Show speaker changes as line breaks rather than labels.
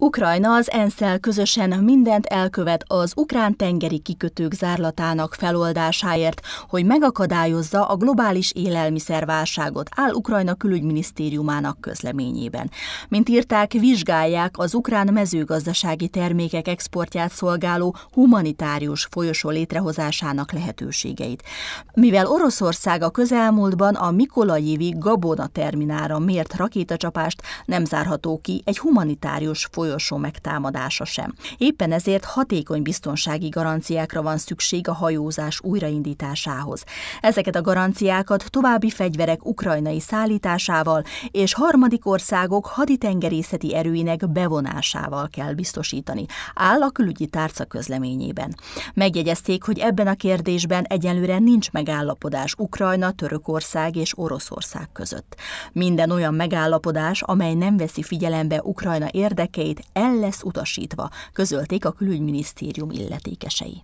Ukrajna az ensz közösen mindent elkövet az ukrán tengeri kikötők zárlatának feloldásáért, hogy megakadályozza a globális élelmiszerválságot, áll Ukrajna külügyminisztériumának közleményében. Mint írták, vizsgálják az ukrán mezőgazdasági termékek exportját szolgáló humanitárius folyosó létrehozásának lehetőségeit. Mivel Oroszország a közelmúltban a Mikolajivi Gabona terminára mért rakétacsapást, nem zárható ki egy humanitárius folyosó folyosó megtámadása sem. Éppen ezért hatékony biztonsági garanciákra van szükség a hajózás újraindításához. Ezeket a garanciákat további fegyverek ukrajnai szállításával és harmadik országok haditengerészeti erőinek bevonásával kell biztosítani, áll a külügyi tárca közleményében. Megjegyezték, hogy ebben a kérdésben egyelőre nincs megállapodás Ukrajna, Törökország és Oroszország között. Minden olyan megállapodás, amely nem veszi figyelembe Ukrajna érdekeit, el lesz utasítva, közölték a külügyminisztérium illetékesei.